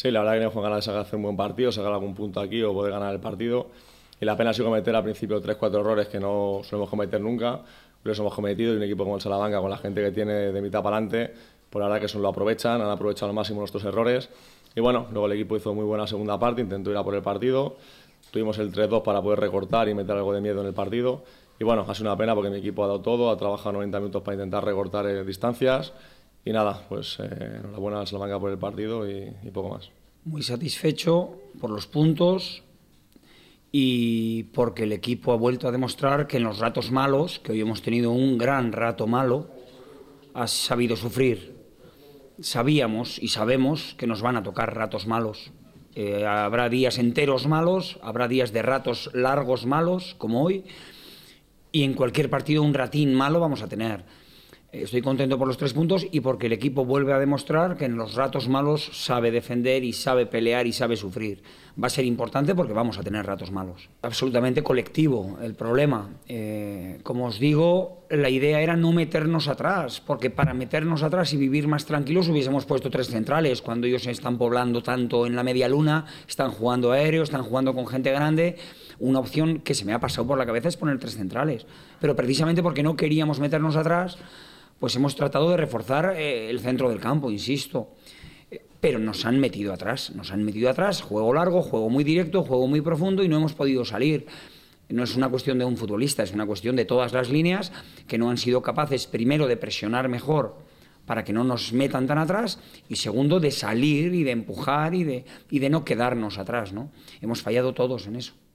Sí, la verdad que tenemos ganas de sacar hacer un buen partido, sacar algún punto aquí o poder ganar el partido. Y la pena ha sido cometer al principio 3-4 errores que no solemos cometer nunca, los hemos cometido y un equipo como el Salamanca, con la gente que tiene de mitad para adelante, por pues la verdad que eso lo aprovechan, han aprovechado al máximo nuestros errores. Y bueno, luego el equipo hizo muy buena segunda parte, intentó ir a por el partido. Tuvimos el 3-2 para poder recortar y meter algo de miedo en el partido. Y bueno, ha sido una pena porque mi equipo ha dado todo, ha trabajado 90 minutos para intentar recortar eh, distancias y nada, pues eh, enhorabuena a Salamanca por el partido y, poco más. Muy satisfecho por los puntos y porque el equipo ha vuelto a demostrar que en los ratos malos, que hoy hemos tenido un gran rato malo, ha sabido sufrir. Sabíamos y sabemos que nos van a tocar ratos malos. Eh, habrá días enteros malos, habrá días de ratos largos malos, como hoy, y en cualquier partido un ratín malo vamos a tener. Estoy contento por los tres puntos y porque el equipo vuelve a demostrar que en los ratos malos sabe defender y sabe pelear y sabe sufrir. Va a ser importante porque vamos a tener ratos malos. Absolutamente colectivo el problema. Eh, como os digo, la idea era no meternos atrás, porque para meternos atrás y vivir más tranquilos hubiésemos puesto tres centrales. Cuando ellos se están poblando tanto en la media luna, están jugando aéreo, están jugando con gente grande una opción que se me ha pasado por la cabeza es poner tres centrales. Pero precisamente porque no queríamos meternos atrás, pues hemos tratado de reforzar eh, el centro del campo, insisto. Eh, pero nos han metido atrás, nos han metido atrás, juego largo, juego muy directo, juego muy profundo y no hemos podido salir. No es una cuestión de un futbolista, es una cuestión de todas las líneas que no han sido capaces, primero, de presionar mejor para que no nos metan tan atrás y segundo, de salir y de empujar y de, y de no quedarnos atrás. ¿no? Hemos fallado todos en eso.